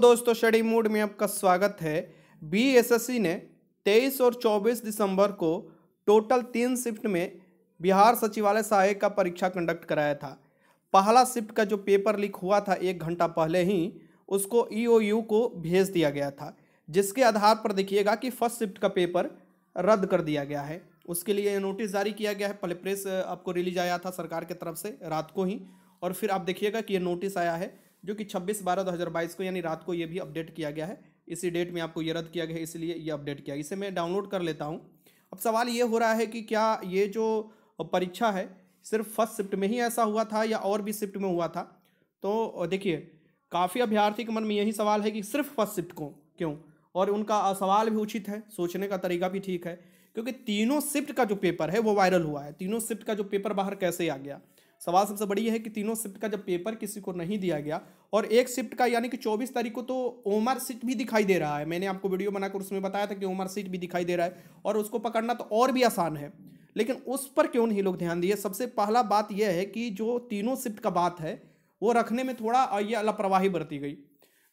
दोस्तों शडी मूड में आपका स्वागत है बीएसएससी ने 23 और 24 दिसंबर को टोटल तीन शिफ्ट में बिहार सचिवालय सहायक का परीक्षा कंडक्ट कराया था पहला शिफ्ट का जो पेपर लीक हुआ था एक घंटा पहले ही उसको ईओयू e को भेज दिया गया था जिसके आधार पर देखिएगा कि फर्स्ट शिफ्ट का पेपर रद्द कर दिया गया है उसके लिए नोटिस जारी किया गया है पहले प्रेस आपको रिलीज आया था सरकार की तरफ से रात को ही और फिर आप देखिएगा कि ये नोटिस आया है जो कि 26 बारह 2022 को यानी रात को ये भी अपडेट किया गया है इसी डेट में आपको ये रद्द किया गया है इसलिए ये अपडेट किया इसे मैं डाउनलोड कर लेता हूँ अब सवाल ये हो रहा है कि क्या ये जो परीक्षा है सिर्फ फर्स्ट शिफ्ट में ही ऐसा हुआ था या और भी शिफ्ट में हुआ था तो देखिए काफ़ी अभ्यर्थी के मन में यही सवाल है कि सिर्फ फर्स्ट शिफ्ट को क्यों और उनका सवाल भी उचित है सोचने का तरीका भी ठीक है क्योंकि तीनों शिफ्ट का जो पेपर है वो वायरल हुआ है तीनों शिफ्ट का जो पेपर बाहर कैसे आ गया सवाल सबसे बड़ी है कि तीनों शिफ्ट का जब पेपर किसी को नहीं दिया गया और एक शिफ्ट का यानी कि 24 तारीख को तो ओमर सीट भी दिखाई दे रहा है मैंने आपको वीडियो बनाकर उसमें बताया था कि ओमर सीट भी दिखाई दे रहा है और उसको पकड़ना तो और भी आसान है लेकिन उस पर क्यों नहीं लोग ध्यान दिए सबसे पहला बात यह है कि जो तीनों शिफ्ट का बात है वो रखने में थोड़ा यह लापरवाही बरती गई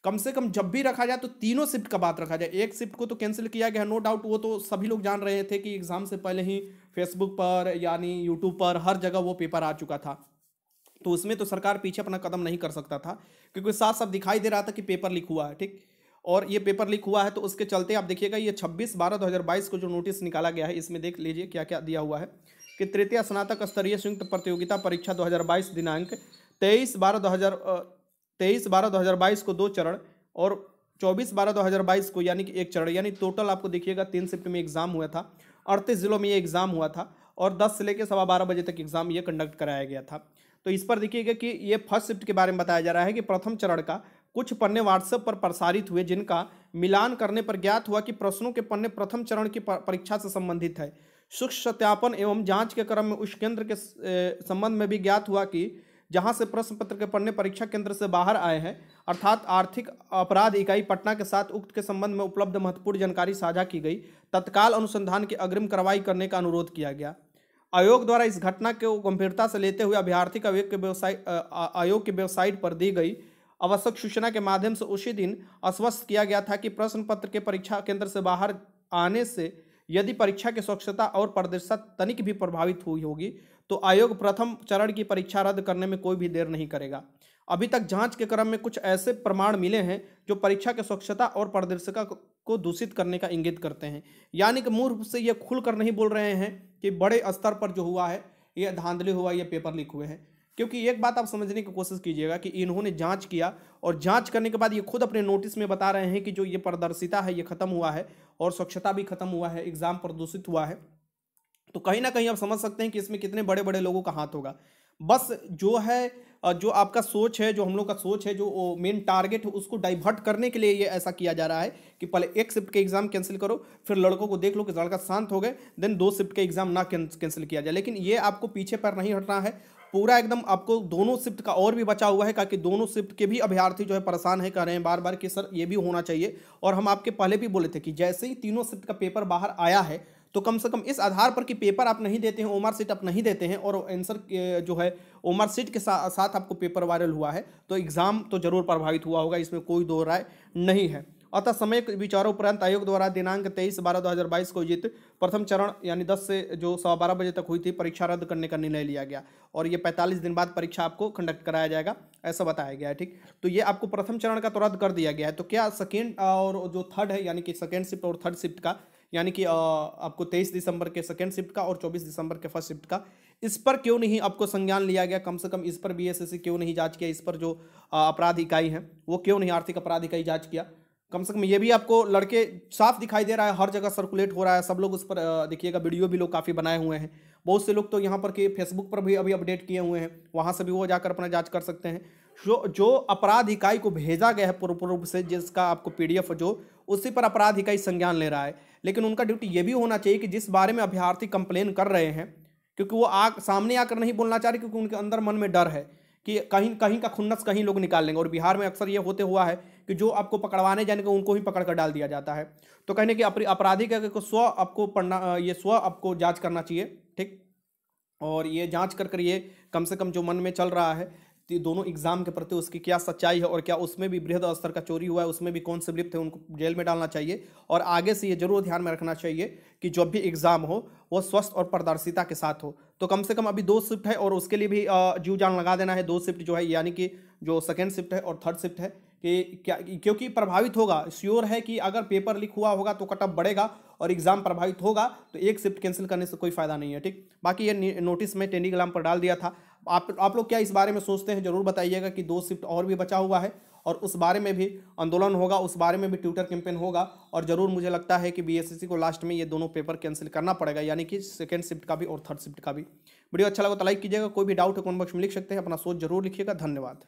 कम से कम जब भी रखा जाए तो तीनों शिफ्ट का बात रखा जाए एक शिफ्ट को तो कैंसिल किया गया नो डाउट वो तो सभी लोग जान रहे थे कि एग्ज़ाम से पहले ही फेसबुक पर यानी यूट्यूब पर हर जगह वो पेपर आ चुका था तो उसमें तो सरकार पीछे अपना कदम नहीं कर सकता था क्योंकि साफ साफ दिखाई दे रहा था कि पेपर लीक हुआ है ठीक और ये पेपर लीक हुआ है तो उसके चलते आप देखिएगा ये 26 बारह 2022 को जो नोटिस निकाला गया है इसमें देख लीजिए क्या क्या दिया हुआ है कि तृतीय स्नातक स्तरीय संयुक्त प्रतियोगिता परीक्षा 2022 दिनांक 23 बारह 2000 तेईस बारह बाईस को दो चरण और 24 बारह 2022 को यानी कि एक चरण यानी टोटल आपको देखिएगा तीन शिफ्ट में एग्जाम हुआ था अड़तीस ज़िलों में ये एग्ज़ाम हुआ था और दस से लेकर सवा बारह बजे तक एग्ज़ाम ये कंडक्ट कराया गया था तो इस पर देखिएगा कि ये फर्स्ट शिफ्ट के बारे में बताया जा रहा है कि प्रथम चरण का कुछ पन्ने व्हाट्सएप पर प्रसारित हुए जिनका मिलान करने पर ज्ञात हुआ कि प्रश्नों के पन्ने प्रथम चरण की परीक्षा से संबंधित है सूक्ष्म सत्यापन एवं जांच के क्रम में उस केंद्र के संबंध में भी ज्ञात हुआ कि जहां से प्रश्न पत्र के पढ़ने परीक्षा केंद्र से बाहर आए हैं अर्थात आर्थिक अपराध इकाई पटना के साथ उक्त के संबंध में उपलब्ध महत्वपूर्ण जानकारी साझा की गई तत्काल अनुसंधान की अग्रिम कार्रवाई करने का अनुरोध किया गया आयोग द्वारा इस घटना को गंभीरता से लेते हुए अभ्यर्थी का आयोग के व्यवसाय आयोग की वेबसाइट पर दी गई आवश्यक सूचना के माध्यम से उसी दिन आश्वस्त किया गया था कि प्रश्न पत्र के परीक्षा केंद्र से बाहर आने से यदि परीक्षा की स्वच्छता और पारदर्शिता तनिक भी प्रभावित हुई होगी तो आयोग प्रथम चरण की परीक्षा रद्द करने में कोई भी देर नहीं करेगा अभी तक जांच के क्रम में कुछ ऐसे प्रमाण मिले हैं जो परीक्षा के स्वच्छता और पारदर्शिता को दूषित करने का इंगित करते हैं यानी कि रूप से ये खुलकर नहीं बोल रहे हैं कि बड़े स्तर पर जो हुआ है ये धांधली हुआ ये पेपर लीक हुए हैं क्योंकि एक बात आप समझने की कोशिश कीजिएगा कि इन्होंने जांच किया और जांच करने के बाद ये खुद अपने नोटिस में बता रहे हैं कि जो ये पारदर्शिता है ये खत्म हुआ है और स्वच्छता भी खत्म हुआ है एग्जाम प्रदूषित हुआ है तो कहीं ना कहीं आप समझ सकते हैं कि इसमें कितने बड़े बड़े लोगों का हाथ होगा बस जो है जो आपका सोच है जो हम लोग का सोच है जो मेन टारगेट है उसको डाइवर्ट करने के लिए ये ऐसा किया जा रहा है कि पहले एक शिफ्ट के एग्ज़ाम कैंसिल करो फिर लड़कों को देख लो कि लड़का शांत हो गए देन दो शिफ्ट के एग्ज़ाम ना कैंसिल किया जाए लेकिन ये आपको पीछे पर नहीं हटना है पूरा एकदम आपको दोनों शिफ्ट का और भी बचा हुआ है ताकि दोनों शिफ्ट के भी अभ्यार्थी जो है परेशान है कह रहे हैं बार बार कि सर ये भी होना चाहिए और हम आपके पहले भी बोले थे कि जैसे ही तीनों शिफ्ट का पेपर बाहर आया है तो कम से कम इस आधार पर कि पेपर आप नहीं देते हैं ओमर सीट आप नहीं देते हैं और आंसर जो है ओमर सीट के सा, साथ आपको पेपर वायरल हुआ है तो एग्ज़ाम तो जरूर प्रभावित हुआ होगा इसमें कोई दो राय नहीं है अतः समय विचारों उपरांत आयोग द्वारा दिनांक तेईस बारह दो हज़ार बाईस को जित प्रथम चरण यानी दस से जो सवा बारह बजे तक हुई थी परीक्षा रद्द करने का निर्णय लिया गया और ये पैंतालीस दिन बाद परीक्षा आपको कंडक्ट कराया जाएगा ऐसा बताया गया है ठीक तो ये आपको प्रथम चरण का तो रद्द कर दिया गया है तो क्या सेकेंड और जो थर्ड है यानी कि सेकेंड शिफ्ट और थर्ड शिफ्ट का यानी कि आपको 23 दिसंबर के सेकेंड शिफ्ट का और 24 दिसंबर के फर्स्ट शिफ्ट का इस पर क्यों नहीं आपको संज्ञान लिया गया कम से कम इस पर बीएसएससी क्यों नहीं जांच किया इस पर जो अपराध इकाई है वो क्यों नहीं आर्थिक अपराध इकाई जाँच किया कम से कम ये भी आपको लड़के साफ दिखाई दे रहा है हर जगह सर्कुलेट हो रहा है सब लोग उस पर देखिएगा वीडियो भी लोग काफ़ी बनाए हुए हैं बहुत से लोग तो यहाँ पर के फेसबुक पर भी अभी अपडेट किए हुए हैं वहाँ से भी वो जाकर अपना जांच कर सकते हैं जो जो अपराध इकाई को भेजा गया है पूर्व पूर्व से जिसका आपको पीडीएफ जो उसी पर अपराध इकाई संज्ञान ले रहा है लेकिन उनका ड्यूटी ये भी होना चाहिए कि जिस बारे में अभ्यर्थी कंप्लेन कर रहे हैं क्योंकि वो आ सामने आकर नहीं बोलना चाह रहे क्योंकि उनके अंदर मन में डर है कि कहीं कहीं का खुन्नस कहीं लोग निकाल लेंगे और बिहार में अक्सर ये होते हुआ है कि जो आपको पकड़वाने जाएंगे उनको ही पकड़ कर डाल दिया जाता है तो कहने की अपराधी का स्व आपको पढ़ना ये स्व आपको जाँच करना चाहिए ठीक और ये जाँच कर कर ये कम से कम जो मन में चल रहा है दोनों एग्जाम के प्रति उसकी क्या सच्चाई है और क्या उसमें भी बृहद स्तर का चोरी हुआ है उसमें भी कौन से लिप्त है उनको जेल में डालना चाहिए और आगे से ये जरूर ध्यान में रखना चाहिए कि जब भी एग्ज़ाम हो वो स्वस्थ और पारदर्शिता के साथ हो तो कम से कम अभी दो शिफ्ट है और उसके लिए भी जीव जान लगा देना है दो शिफ्ट जो है यानी कि जो सेकेंड शिफ्ट है और थर्ड शिफ्ट है कि क्या क्योंकि प्रभावित होगा श्योर है कि अगर पेपर लीक हुआ होगा तो कटअप बढ़ेगा और एग्ज़ाम प्रभावित होगा तो एक शिफ्ट कैंसिल करने से कोई फ़ायदा नहीं है ठीक बाकी ये नोटिस में टेलीग्राम पर डाल दिया था आप आप लोग क्या इस बारे में सोचते हैं जरूर बताइएगा कि दो शिफ्ट और भी बचा हुआ है और उस बारे में भी आंदोलन होगा उस बारे में भी ट्विटर कैंपेन होगा और ज़रूर मुझे लगता है कि बीएसएससी को लास्ट में ये दोनों पेपर कैंसिल करना पड़ेगा यानी कि सेकेंड शिफ्ट का भी और थर्ड शिफ्ट का भी वीडियो अच्छा लगा तो लाइक कीजिएगा कोई भी डाउट है कौन बॉक्स में लिख सकते हैं अपना सोच जरूर लिखिएगा धन्यवाद